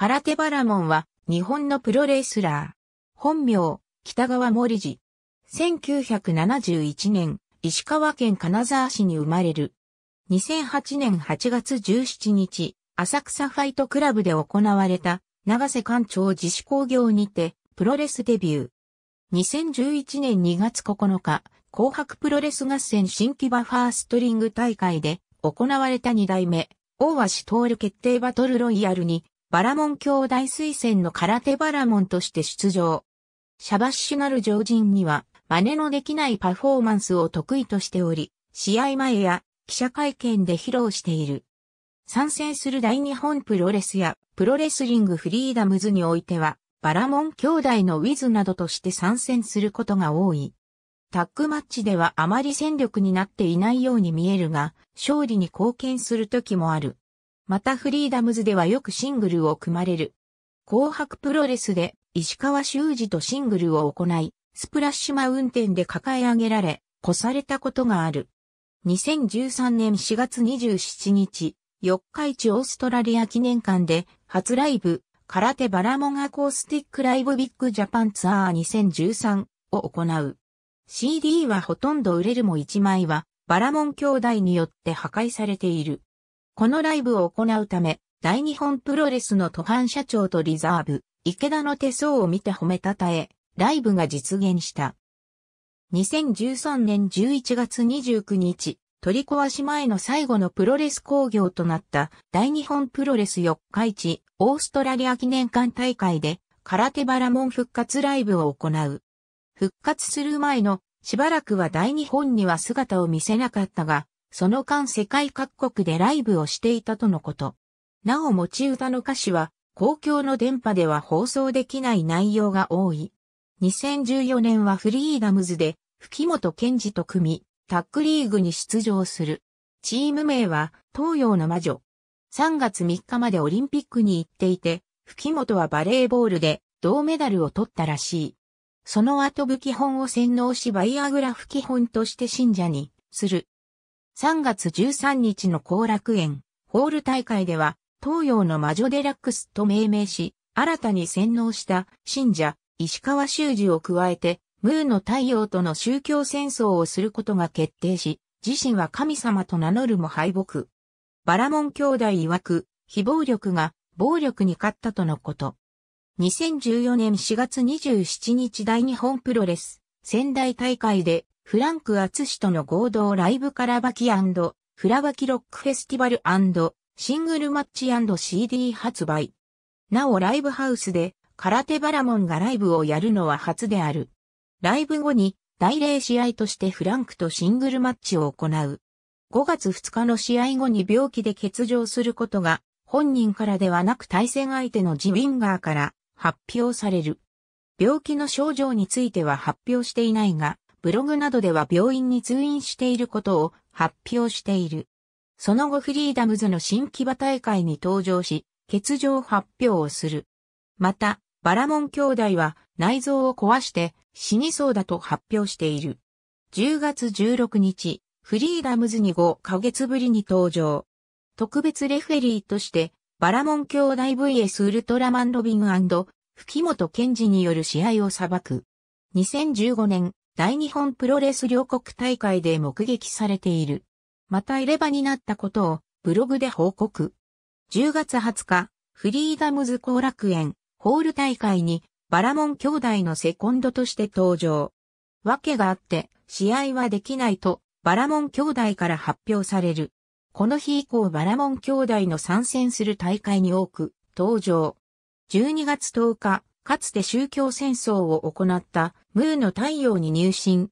空手バラモンは日本のプロレスラー。本名、北川森次。1971年、石川県金沢市に生まれる。2008年8月17日、浅草ファイトクラブで行われた、長瀬館長自主工業にて、プロレスデビュー。2011年2月9日、紅白プロレス合戦新規バファーストリング大会で行われた2代目、大橋徹決定バトルロイヤルにバラモン兄弟推薦の空手バラモンとして出場。シャバッシュなる常人には、真似のできないパフォーマンスを得意としており、試合前や記者会見で披露している。参戦する大日本プロレスやプロレスリングフリーダムズにおいては、バラモン兄弟のウィズなどとして参戦することが多い。タッグマッチではあまり戦力になっていないように見えるが、勝利に貢献する時もある。またフリーダムズではよくシングルを組まれる。紅白プロレスで石川修司とシングルを行い、スプラッシュマウンテンで抱え上げられ、越されたことがある。2013年4月27日、四日市オーストラリア記念館で、初ライブ、空手バラモンアコースティックライブビッグジャパンツアー2013を行う。CD はほとんど売れるも1枚は、バラモン兄弟によって破壊されている。このライブを行うため、大日本プロレスの都販社長とリザーブ、池田の手相を見て褒めたたえ、ライブが実現した。2013年11月29日、取り壊し前の最後のプロレス工業となった大日本プロレス四日市オーストラリア記念館大会で空手バラモン復活ライブを行う。復活する前のしばらくは大日本には姿を見せなかったが、その間世界各国でライブをしていたとのこと。なお持ち歌の歌詞は公共の電波では放送できない内容が多い。2014年はフリーダムズで吹本健二と組み、タックリーグに出場する。チーム名は東洋の魔女。3月3日までオリンピックに行っていて、吹本はバレーボールで銅メダルを取ったらしい。その後武器本を洗脳しバイアグラ吹基本として信者にする。3月13日の後楽園、ホール大会では、東洋の魔女デラックスと命名し、新たに洗脳した信者、石川修司を加えて、ムーの太陽との宗教戦争をすることが決定し、自身は神様と名乗るも敗北。バラモン兄弟曰く、非暴力が暴力に勝ったとのこと。2014年4月27日大日本プロレス仙台大会でフランク・アツシとの合同ライブカラバキフラバキロックフェスティバルシングルマッチ &CD 発売。なおライブハウスで空手バラモンがライブをやるのは初である。ライブ後に大礼試合としてフランクとシングルマッチを行う。5月2日の試合後に病気で欠場することが本人からではなく対戦相手のジ・ウィンガーから発表される。病気の症状については発表していないが、ブログなどでは病院に通院していることを発表している。その後フリーダムズの新木場大会に登場し、欠場発表をする。また、バラモン兄弟は内臓を壊して死にそうだと発表している。10月16日、フリーダムズに5ヶ月ぶりに登場。特別レフェリーとして、バラモン兄弟 VS ウルトラマンロビン吹本健治による試合を裁く。2015年大日本プロレス両国大会で目撃されている。また入れ歯になったことをブログで報告。10月20日、フリーダムズ後楽園ホール大会にバラモン兄弟のセコンドとして登場。わけがあって試合はできないとバラモン兄弟から発表される。この日以降バラモン兄弟の参戦する大会に多く登場。12月10日、かつて宗教戦争を行ったムーの太陽に入信。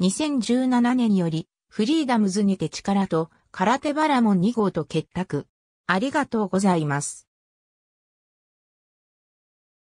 2017年よりフリーダムズにて力と空手バラモン2号と結託。ありがとうございます。